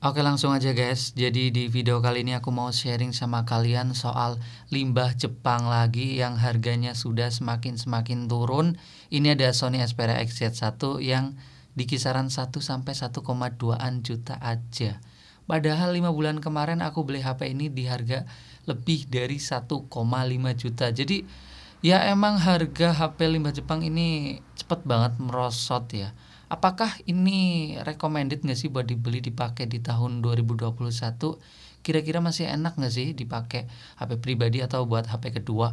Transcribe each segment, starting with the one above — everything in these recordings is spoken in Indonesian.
Oke langsung aja guys, jadi di video kali ini aku mau sharing sama kalian soal limbah Jepang lagi yang harganya sudah semakin-semakin turun Ini ada Sony Xperia XZ1 yang di kisaran 1 1,2an juta aja Padahal 5 bulan kemarin aku beli HP ini di harga lebih dari 1,5 juta Jadi ya emang harga HP limbah Jepang ini cepet banget merosot ya Apakah ini recommended nggak sih buat dibeli dipakai di tahun 2021? Kira-kira masih enak nggak sih dipakai HP pribadi atau buat HP kedua?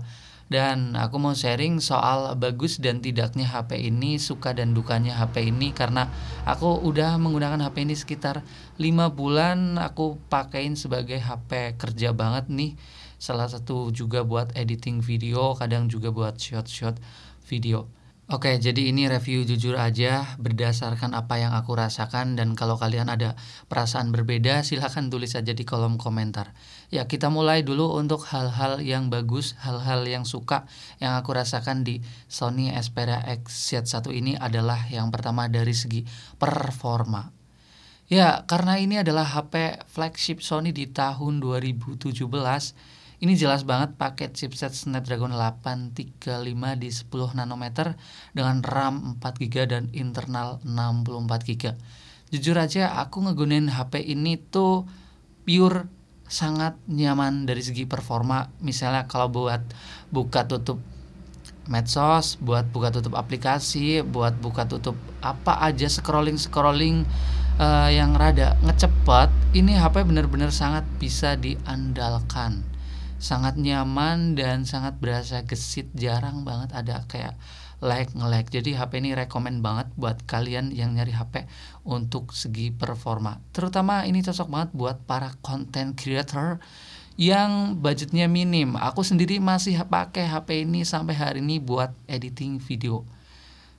Dan aku mau sharing soal bagus dan tidaknya HP ini, suka dan dukanya HP ini karena aku udah menggunakan HP ini sekitar 5 bulan aku pakein sebagai HP kerja banget nih. Salah satu juga buat editing video, kadang juga buat shot-shot video. Oke, jadi ini review jujur aja berdasarkan apa yang aku rasakan dan kalau kalian ada perasaan berbeda silahkan tulis aja di kolom komentar. Ya, kita mulai dulu untuk hal-hal yang bagus, hal-hal yang suka yang aku rasakan di Sony Xperia xz 1 ini adalah yang pertama dari segi performa. Ya, karena ini adalah HP flagship Sony di tahun 2017 ini jelas banget paket chipset Snapdragon 835 di 10 nanometer dengan RAM 4 GB dan internal 64 GB. Jujur aja aku ngegunain HP ini tuh pure sangat nyaman dari segi performa misalnya kalau buat buka tutup medsos buat buka tutup aplikasi buat buka tutup apa aja scrolling scrolling uh, yang rada ngecepat, ini HP bener-bener sangat bisa diandalkan sangat nyaman dan sangat berasa gesit jarang banget ada kayak lag ngelag jadi HP ini rekomend banget buat kalian yang nyari HP untuk segi performa terutama ini cocok banget buat para content creator yang budgetnya minim aku sendiri masih pakai HP ini sampai hari ini buat editing video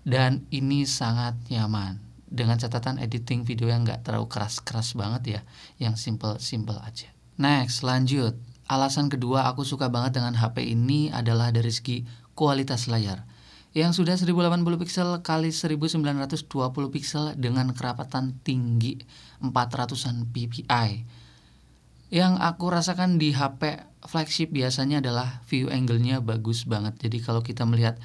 dan ini sangat nyaman dengan catatan editing video yang nggak terlalu keras-keras banget ya yang simple-simple aja next lanjut Alasan kedua aku suka banget dengan HP ini adalah dari segi kualitas layar yang sudah 1080 pixel kali 1920 pixel dengan kerapatan tinggi 400-an ppi. Yang aku rasakan di HP flagship biasanya adalah view angle-nya bagus banget. Jadi kalau kita melihat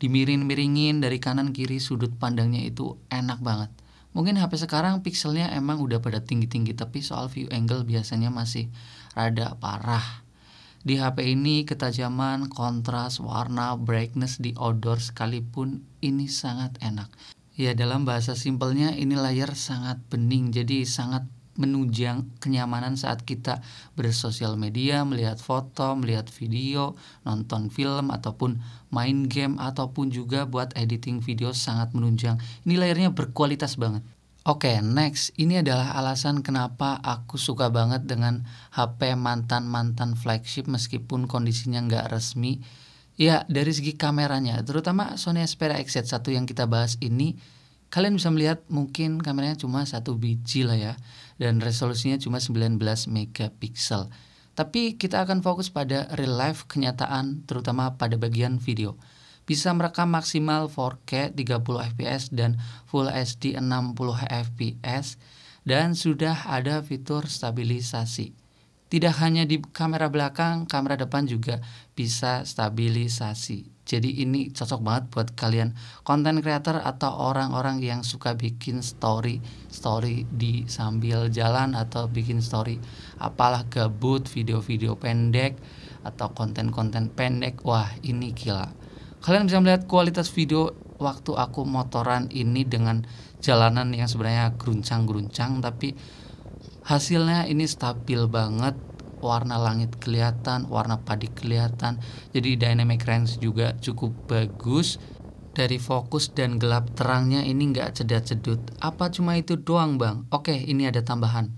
dimiring-miringin dari kanan kiri sudut pandangnya itu enak banget. Mungkin HP sekarang pixelnya emang udah pada tinggi-tinggi tapi soal view angle biasanya masih rada parah. Di HP ini ketajaman, kontras, warna, brightness di outdoor sekalipun ini sangat enak. Ya dalam bahasa simpelnya ini layar sangat bening jadi sangat menunjang kenyamanan saat kita bersosial media, melihat foto, melihat video, nonton film ataupun main game ataupun juga buat editing video sangat menunjang. Ini layarnya berkualitas banget. Oke, okay, next. Ini adalah alasan kenapa aku suka banget dengan HP mantan-mantan flagship meskipun kondisinya nggak resmi. Ya, dari segi kameranya, terutama Sony Xperia XZ1 yang kita bahas ini kalian bisa melihat mungkin kameranya cuma satu biji lah ya dan resolusinya cuma 19 megapiksel. Tapi kita akan fokus pada real life kenyataan terutama pada bagian video. Bisa merekam maksimal 4K 30 fps dan full HD 60 fps dan sudah ada fitur stabilisasi. Tidak hanya di kamera belakang, kamera depan juga bisa stabilisasi. Jadi ini cocok banget buat kalian konten creator atau orang-orang yang suka bikin story story di sambil jalan atau bikin story apalah gabut video-video pendek atau konten-konten pendek. Wah, ini gila. Kalian bisa melihat kualitas video waktu aku motoran ini dengan jalanan yang sebenarnya geruncang-geruncang, tapi hasilnya ini stabil banget warna langit kelihatan, warna padi kelihatan. Jadi dynamic range juga cukup bagus. Dari fokus dan gelap terangnya ini nggak cedat-cedut. Apa cuma itu doang bang? Oke, ini ada tambahan.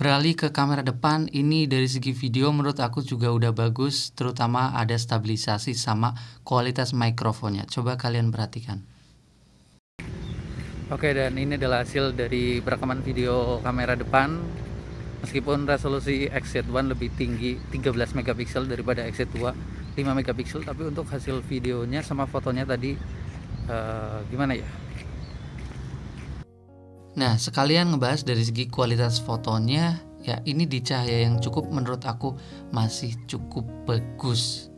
Beralih ke kamera depan, ini dari segi video menurut aku juga udah bagus, terutama ada stabilisasi sama kualitas mikrofonnya. Coba kalian perhatikan. Oke, dan ini adalah hasil dari perekaman video kamera depan. Meskipun resolusi XZ1 lebih tinggi 13 megapiksel daripada XZ2 5 megapiksel, tapi untuk hasil videonya sama fotonya tadi uh, gimana ya? Nah, sekalian ngebahas dari segi kualitas fotonya, ya ini di cahaya yang cukup menurut aku masih cukup bagus.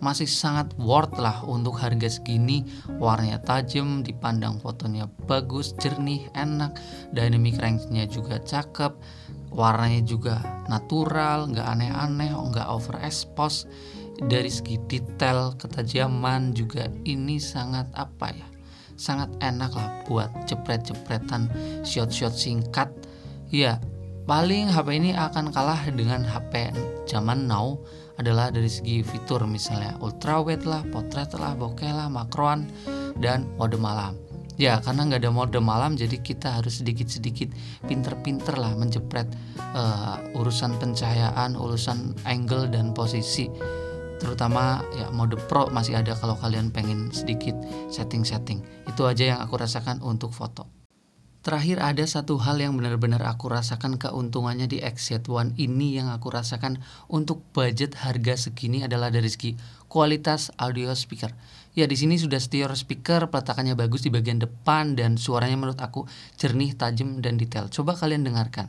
Masih sangat worth lah untuk harga segini, warnanya tajam, dipandang fotonya bagus, jernih, enak, dynamic range-nya juga cakep, warnanya juga natural, nggak aneh-aneh, nggak over expose Dari segi detail, ketajaman juga ini sangat apa ya, sangat enak lah buat jepret-jepretan shot-shot singkat ya paling HP ini akan kalah dengan HP zaman now adalah dari segi fitur misalnya ultrawide lah, potret lah, bokeh lah, makroan dan mode malam. Ya karena nggak ada mode malam jadi kita harus sedikit-sedikit pinter-pinter lah menjepret uh, urusan pencahayaan, urusan angle dan posisi terutama ya mode pro masih ada kalau kalian pengen sedikit setting-setting itu aja yang aku rasakan untuk foto terakhir ada satu hal yang benar-benar aku rasakan keuntungannya di XZ1 ini yang aku rasakan untuk budget harga segini adalah dari segi kualitas audio speaker ya di sini sudah stereo speaker peletakannya bagus di bagian depan dan suaranya menurut aku jernih tajam dan detail coba kalian dengarkan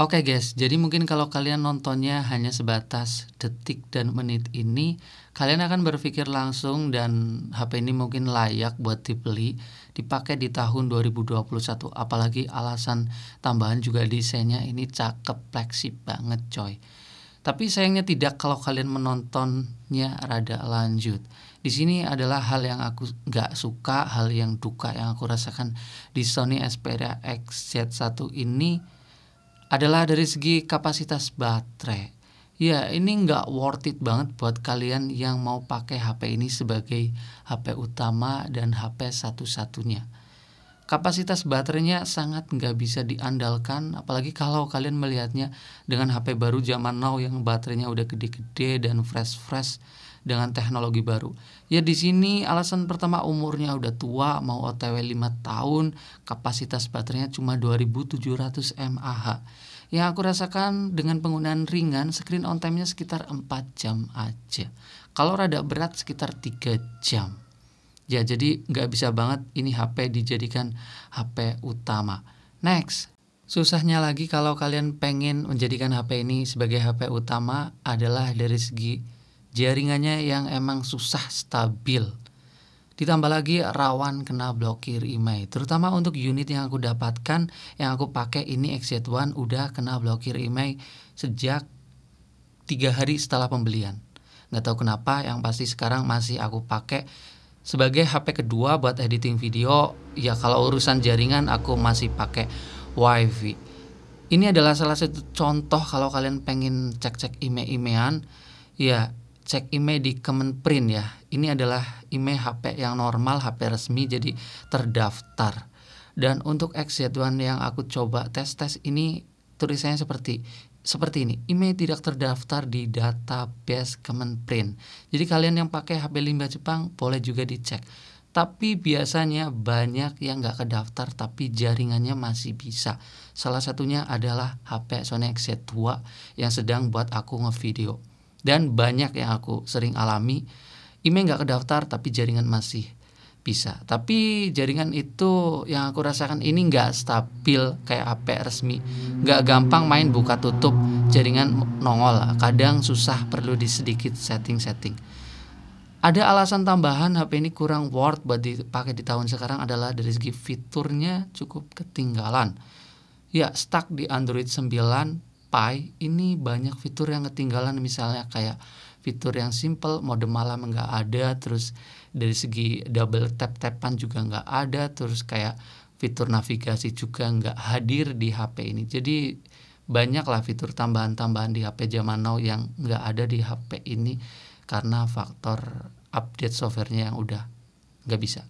Oke okay guys, jadi mungkin kalau kalian nontonnya hanya sebatas detik dan menit ini, kalian akan berpikir langsung dan HP ini mungkin layak buat dibeli, dipakai di tahun 2021. Apalagi alasan tambahan juga desainnya ini cakep, fleksib banget coy. Tapi sayangnya tidak kalau kalian menontonnya rada lanjut. Di sini adalah hal yang aku nggak suka, hal yang duka yang aku rasakan di Sony Xperia XZ1 ini adalah dari segi kapasitas baterai. Ya, ini nggak worth it banget buat kalian yang mau pakai HP ini sebagai HP utama dan HP satu-satunya. Kapasitas baterainya sangat nggak bisa diandalkan, apalagi kalau kalian melihatnya dengan HP baru zaman now yang baterainya udah gede-gede dan fresh-fresh dengan teknologi baru. Ya di sini alasan pertama umurnya udah tua, mau OTW 5 tahun, kapasitas baterainya cuma 2700 mAh. Yang aku rasakan dengan penggunaan ringan, screen on time-nya sekitar 4 jam aja. Kalau rada berat sekitar 3 jam. Ya jadi nggak bisa banget ini HP dijadikan HP utama. Next, Susahnya lagi kalau kalian pengen menjadikan HP ini sebagai HP utama adalah dari segi jaringannya yang emang susah stabil. Ditambah lagi rawan kena blokir IMEI, Terutama untuk unit yang aku dapatkan, yang aku pakai ini XZ1 udah kena blokir IMEI sejak tiga hari setelah pembelian. Nggak tahu kenapa, yang pasti sekarang masih aku pakai sebagai HP kedua buat editing video. Ya kalau urusan jaringan aku masih pakai WiFi. Ini adalah salah satu contoh kalau kalian pengen cek-cek imei emailan ya cek IMEI e di Kemenprint ya. Ini adalah IMEI e HP yang normal, HP resmi jadi terdaftar. Dan untuk XZ1 yang aku coba tes-tes ini tulisannya seperti seperti ini. IMEI e tidak terdaftar di database Kemenprint. Jadi kalian yang pakai HP limbah Jepang boleh juga dicek. Tapi biasanya banyak yang nggak kedaftar tapi jaringannya masih bisa. Salah satunya adalah HP Sony XZ2 yang sedang buat aku ngevideo dan banyak yang aku sering alami, IMEI nggak kedaftar tapi jaringan masih bisa. Tapi jaringan itu yang aku rasakan ini nggak stabil kayak HP resmi, nggak gampang main buka tutup jaringan nongol. Kadang susah perlu di sedikit setting-setting. Ada alasan tambahan HP ini kurang worth buat dipakai di tahun sekarang adalah dari segi fiturnya cukup ketinggalan. Ya, stuck di Android 9 Pi ini banyak fitur yang ketinggalan misalnya kayak fitur yang simple mode malam nggak ada terus dari segi double tap tapan juga nggak ada terus kayak fitur navigasi juga nggak hadir di HP ini jadi banyaklah fitur tambahan-tambahan di HP zaman now yang nggak ada di HP ini karena faktor update softwarenya yang udah nggak bisa.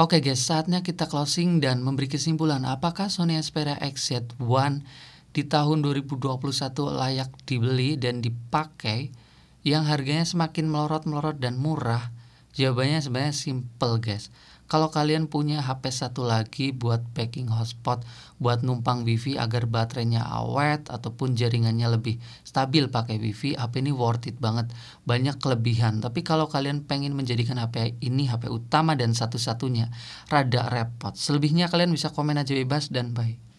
Oke okay guys, saatnya kita closing dan memberi kesimpulan apakah Sony Xperia XZ1 di tahun 2021 layak dibeli dan dipakai yang harganya semakin melorot-melorot dan murah? Jawabannya sebenarnya simple guys. Kalau kalian punya HP satu lagi buat packing hotspot, buat numpang wifi agar baterainya awet ataupun jaringannya lebih stabil pakai wifi, HP ini worth it banget. Banyak kelebihan. Tapi kalau kalian pengen menjadikan HP ini HP utama dan satu-satunya, rada repot. Selebihnya kalian bisa komen aja bebas dan bye.